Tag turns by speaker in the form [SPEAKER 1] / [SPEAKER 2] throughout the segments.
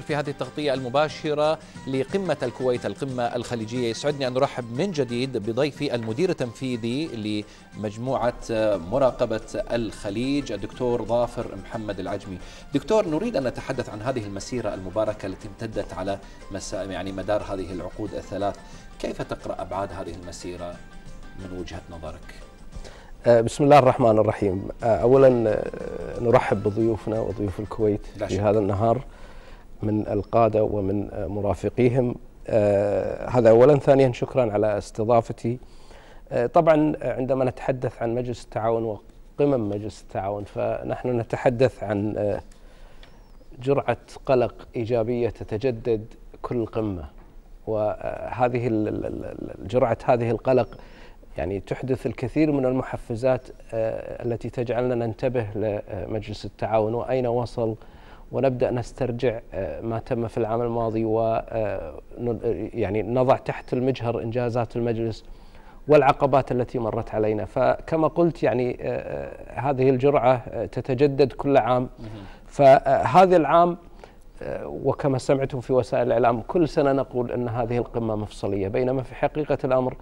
[SPEAKER 1] في هذه التغطية المباشرة لقمة الكويت القمة الخليجية يسعدني أن أرحب من جديد بضيفي المدير التنفيذي لمجموعة مراقبة الخليج الدكتور ظافر محمد العجمي دكتور نريد أن نتحدث عن هذه المسيرة المباركة التي امتدت على مسا يعني مدار هذه العقود الثلاث كيف تقرأ أبعاد هذه المسيرة من وجهة نظرك؟
[SPEAKER 2] أه، بسم الله الرحمن الرحيم أه، أولا أه، نرحب بضيوفنا وضيوف الكويت في هذا النهار من القادة ومن مرافقيهم آه، هذا أولا ثانيا شكرا على استضافتي آه، طبعا عندما نتحدث عن مجلس التعاون وقمم مجلس التعاون فنحن نتحدث عن آه، جرعة قلق إيجابية تتجدد كل قمة وهذه جرعة هذه القلق يعني تحدث الكثير من المحفزات التي تجعلنا ننتبه لمجلس التعاون وأين وصل ونبدا نسترجع آه، ما تم في العام الماضي و آه، يعني نضع تحت المجهر انجازات المجلس والعقبات التي مرت علينا فكما قلت يعني آه، هذه الجرعه تتجدد كل عام فهذا العام وكما سمعتم في وسائل الاعلام كل سنه نقول ان هذه القمه مفصليه بينما في حقيقه الامر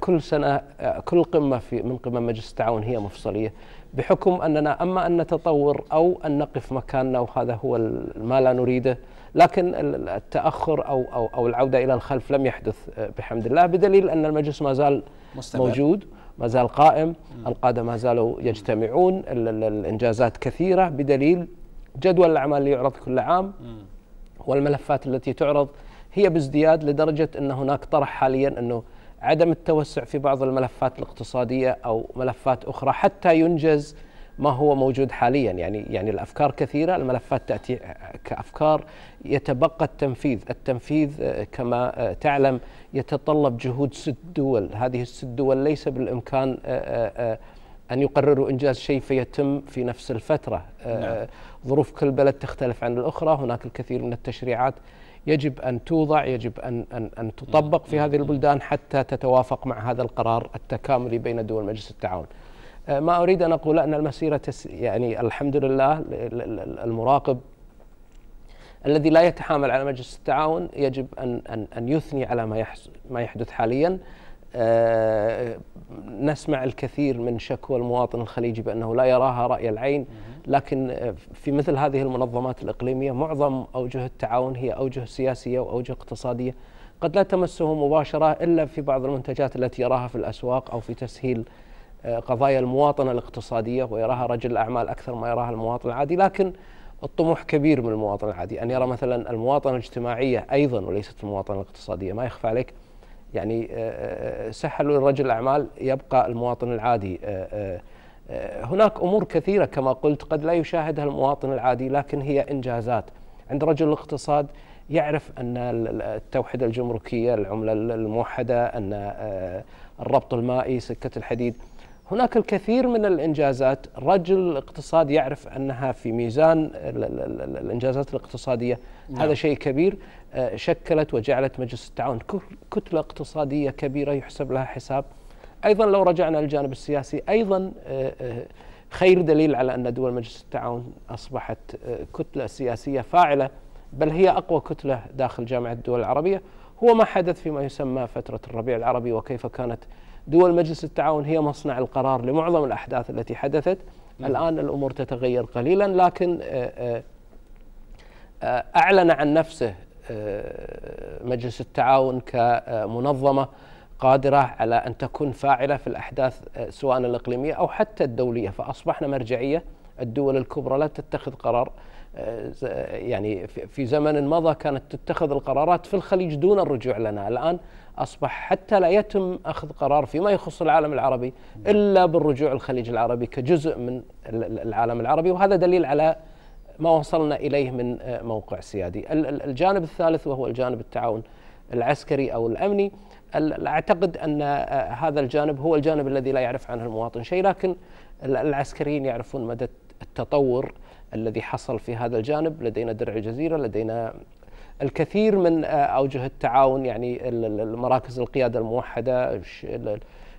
[SPEAKER 2] كل سنه كل قمه في من قمم مجلس التعاون هي مفصليه بحكم أننا أما أن نتطور أو أن نقف مكاننا وهذا هو ما لا نريده لكن التأخر أو, أو, أو العودة إلى الخلف لم يحدث آه، بحمد الله بدليل أن المجلس ما زال مستمر. موجود ما زال قائم القادة ما زالوا يجتمعون الإنجازات كثيرة بدليل جدول الأعمال اللي يعرض كل عام والملفات التي تعرض هي بازدياد لدرجة أن هناك طرح حاليا أنه عدم التوسع في بعض الملفات الاقتصاديه او ملفات اخرى حتى ينجز ما هو موجود حاليا يعني يعني الافكار كثيره الملفات تاتي كافكار يتبقى التنفيذ، التنفيذ آه، كما آه، تعلم يتطلب جهود ست دول، هذه الست دول ليس بالامكان آه، ان يقرروا انجاز شيء فيتم في نفس الفتره نعم. ظروف كل بلد تختلف عن الأخرى هناك الكثير من التشريعات يجب أن توضع يجب أن, أن, أن تطبق في هذه البلدان حتى تتوافق مع هذا القرار التكاملي بين دول مجلس التعاون أه، ما أريد أن أقول أن المسيرة يعني الحمد لله المراقب الذي لا يتحامل على مجلس التعاون يجب أن, أن, أن يثني على ما يحدث حاليا آه، نسمع الكثير من شكوى المواطن الخليجي بأنه لا يراها رأي العين لكن آه، في مثل هذه المنظمات الإقليمية معظم أوجه التعاون هي أوجه سياسية وأوجه اقتصادية قد لا تمسه مباشرة إلا في بعض المنتجات التي يراها في الأسواق أو في تسهيل آه، قضايا المواطنة الاقتصادية ويراها رجل الأعمال أكثر ما يراها المواطن العادي لكن الطموح كبير من المواطن العادي أن يرى مثلا المواطنة الاجتماعية أيضا وليست المواطنة الاقتصادية ما يخفى عليك يعني سهلوا آه، آه، آه، لرجل الأعمال يبقى المواطن العادي هناك أمور كثيرة كما قلت قد لا يشاهدها المواطن العادي لكن هي إنجازات عند رجل الاقتصاد يعرف أن التوحدة الجمركية العملة الموحدة أن الربط المائي سكة الحديد هناك الكثير من الإنجازات رجل الاقتصاد يعرف أنها في ميزان الإنجازات الاقتصادية نعم. هذا شيء كبير آه، شكلت وجعلت مجلس التعاون كتلة اقتصادية كبيرة يحسب لها حساب أيضا لو رجعنا للجانب السياسي أيضا آه، آه، خير دليل على أن دول مجلس التعاون أصبحت كتلة سياسية فاعلة بل هي أقوى كتلة داخل جامعة الدول العربية هو ما حدث فيما يسمى فترة الربيع العربي وكيف كانت دول مجلس التعاون هي مصنع القرار لمعظم الأحداث التي حدثت نعم. الآن الأمور تتغير قليلا لكن أعلن عن نفسه آه، مجلس التعاون كمنظمه قادره على ان تكون فاعله في الاحداث آه، سواء الاقليميه او حتى الدوليه فاصبحنا مرجعيه الدول الكبرى لا تتخذ قرار آه، يعني في زمن مضى كانت تتخذ القرارات في الخليج دون الرجوع لنا الآن أصبح حتى لا يتم أخذ قرار فيما يخص العالم العربي إلا بالرجوع الخليج العربي كجزء من العالم العربي وهذا دليل على ما وصلنا إليه من آه، موقع سيادي الجانب الثالث وهو الجانب التعاون العسكري أو الأمني أعتقد أن آه، هذا الجانب هو الجانب الذي لا يعرف عنه المواطن شيء لكن العسكريين يعرفون مدى التطور الذي حصل في هذا الجانب لدينا درع الجزيرة لدينا الكثير من آه، أوجه التعاون يعني مراكز القيادة الموحدة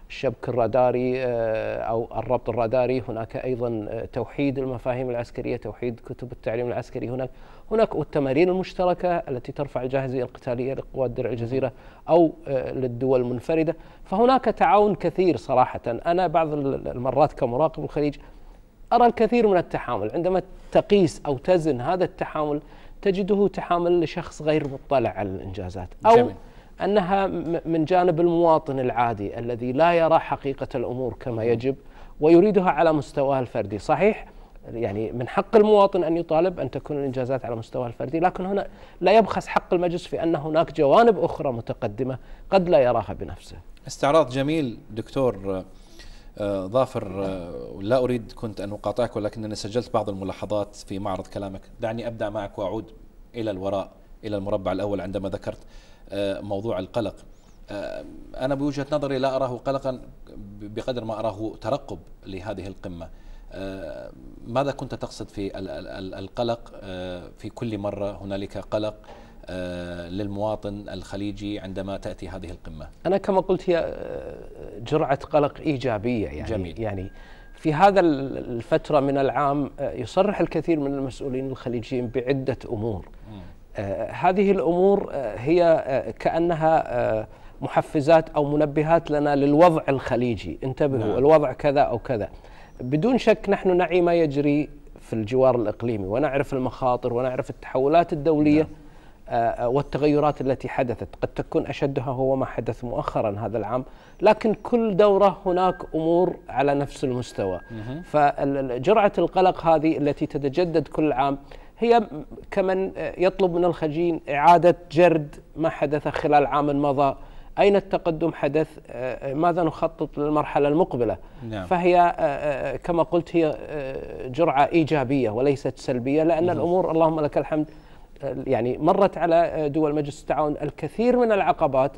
[SPEAKER 2] الشبك الراداري آه، او الربط الراداري هناك ايضا آه، توحيد المفاهيم العسكريه توحيد كتب التعليم العسكري هناك هناك التمارين المشتركه التي ترفع الجاهزيه القتاليه لقوات درع الجزيره او آه، للدول المنفرده فهناك تعاون كثير صراحه انا بعض المرات كمراقب الخليج ارى الكثير من التحامل عندما تقيس او تزن هذا التحامل تجده تحامل لشخص غير مطلع على الانجازات او جميل. انها من جانب المواطن العادي الذي لا يرى حقيقه الامور كما يجب ويريدها على مستواه الفردي، صحيح يعني من حق المواطن ان يطالب ان تكون الانجازات على مستواه الفردي، لكن هنا لا يبخس حق المجلس في ان هناك جوانب اخرى متقدمه قد لا يراها بنفسه.
[SPEAKER 1] استعراض جميل دكتور آه، ظافر آه، لا اريد كنت ان اقاطعك ولكنني سجلت بعض الملاحظات في معرض كلامك، دعني ابدا معك واعود الى الوراء. إلى المربع الأول عندما ذكرت آه، موضوع القلق آه، أنا بوجهة نظري لا أراه قلقا بقدر ما أراه ترقب لهذه القمة آه، ماذا كنت تقصد في القلق في كل مرة هنالك قلق للمواطن الخليجي عندما تأتي هذه القمة
[SPEAKER 2] أنا كما قلت هي جرعة قلق إيجابية يعني, جميل. يعني في هذا الفترة من العام يصرح الكثير من المسؤولين الخليجيين بعدة أمور آه، هذه الامور آه، هي آه، كانها محفزات او منبهات لنا للوضع الخليجي، انتبهوا نعم. الوضع كذا او كذا. بدون شك نحن نعي ما يجري في الجوار الاقليمي ونعرف المخاطر ونعرف التحولات الدوليه نعم. والتغيرات التي حدثت قد تكون أشدها هو ما حدث مؤخرا هذا العام لكن كل دورة هناك أمور على نفس المستوى فجرعة القلق هذه التي تتجدد كل عام هي كمن يطلب من الخجين إعادة جرد ما حدث خلال عام مضى أين التقدم حدث ماذا نخطط للمرحلة المقبلة نعم. فهي آه، آه، كما قلت هي آه، جرعة إيجابية وليست سلبية لأن نعم. الأمور اللهم لك الحمد يعني مرت على دول مجلس التعاون الكثير من العقبات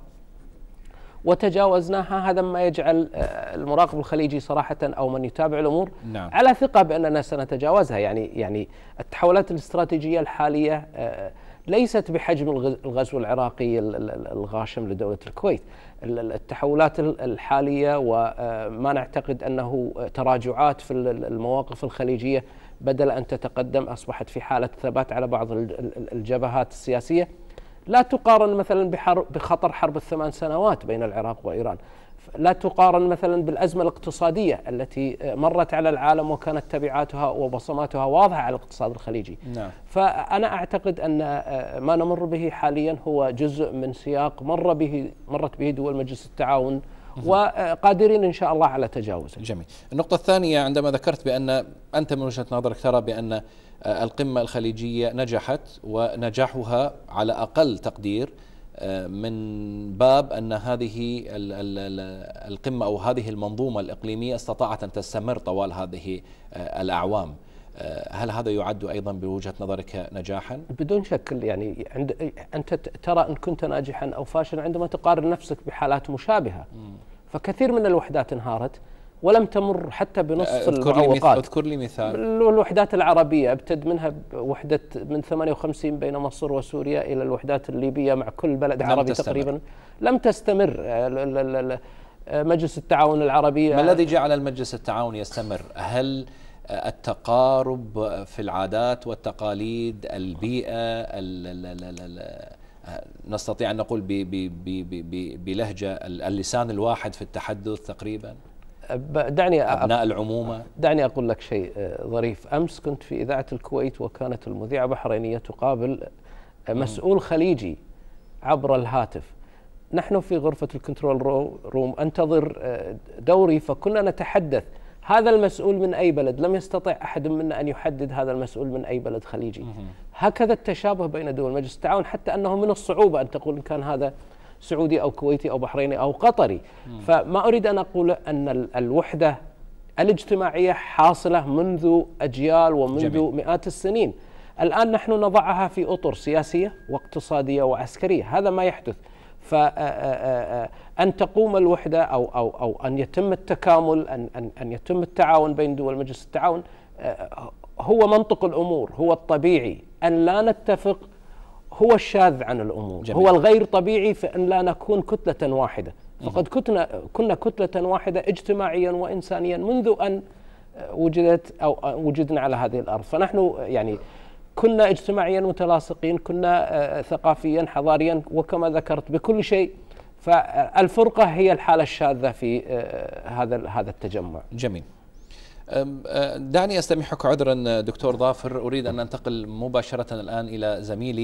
[SPEAKER 2] وتجاوزناها هذا ما يجعل آه، المراقب الخليجي صراحه او من يتابع الامور نعم. على ثقه باننا سنتجاوزها يعني يعني التحولات الاستراتيجيه الحاليه آه، ليست بحجم الغزو العراقي الغاشم لدوله الكويت التحولات الحاليه وما آه، نعتقد انه تراجعات في المواقف الخليجيه بدل ان تتقدم اصبحت في حاله ثبات على بعض الجبهات السياسيه لا تقارن مثلا بخطر حرب الثمان سنوات بين العراق وإيران لا تقارن مثلا بالأزمة الاقتصادية التي مرت على العالم وكانت تبعاتها وبصماتها واضحة على الاقتصاد الخليجي نعم. فأنا أعتقد أن آه، ما نمر به حاليا هو جزء من سياق مر به مرت به دول مجلس التعاون وقادرين ان شاء الله على تجاوزه. جميل. النقطه الثانيه عندما ذكرت
[SPEAKER 1] بان انت من وجهه نظرك ترى بان آه، القمه الخليجيه نجحت ونجاحها على اقل تقدير آه، من باب ان هذه القمه او هذه المنظومه الاقليميه استطاعت ان تستمر طوال هذه
[SPEAKER 2] آه، الاعوام. آه، هل هذا يعد ايضا بوجهه نظرك نجاحا؟ بدون شك يعني عند انت ترى ان كنت ناجحا او فاشلا عندما تقارن نفسك بحالات مشابهه. فكثير من الوحدات انهارت ولم تمر حتى بنصف آه، أذكر المعوقات لي
[SPEAKER 1] اذكر لي مثال
[SPEAKER 2] الوحدات العربية ابتد منها وحدة من 58 بين مصر وسوريا إلى الوحدات الليبية مع كل بلد عربي تستمر. تقريبا لم تستمر آه، مجلس التعاون العربي ما الذي
[SPEAKER 1] جعل المجلس التعاون يستمر؟ هل التقارب في العادات والتقاليد البيئة نستطيع أن نقول بلهجة اللسان الواحد في التحدث تقريبا
[SPEAKER 2] دعني أبناء العمومة دعني أقول لك شيء آه، ظريف أمس كنت في إذاعة الكويت وكانت المذيعة بحرينية تقابل آه، مسؤول خليجي عبر الهاتف نحن في غرفة الكنترول روم أنتظر آه، دوري فكنا نتحدث هذا المسؤول من أي بلد لم يستطع أحد منا أن يحدد هذا المسؤول من أي بلد خليجي هكذا التشابه بين دول مجلس التعاون حتى أنه من الصعوبة أن تقول إن كان هذا سعودي أو كويتي أو بحريني أو قطري فما أريد أن أقول أن الوحدة الاجتماعية حاصلة منذ أجيال ومنذ جميل. مئات السنين الآن نحن نضعها في أطر سياسية واقتصادية وعسكرية هذا ما يحدث فأن آه، آه، آه، تقوم الوحدة أو, أو, أو أن يتم التكامل أن, أن, أن يتم التعاون بين دول مجلس التعاون هو منطق الأمور هو الطبيعي أن لا نتفق هو الشاذ عن الأمور جميل. هو الغير طبيعي في أن لا نكون كتلة واحدة فقد كتنا كنا كتلة واحدة اجتماعيا وإنسانيا منذ أن وجدت أو وجدنا على هذه الأرض فنحن يعني كنا اجتماعيا متلاصقين كنا آه، آه، ثقافيا حضاريا وكما ذكرت بكل شيء فالفرقة هي الحالة الشاذة في آه، هذا هذا التجمع جميل
[SPEAKER 1] دعني أستمحك عذرا دكتور ظافر أريد أن أنتقل مباشرة الآن إلى زميلي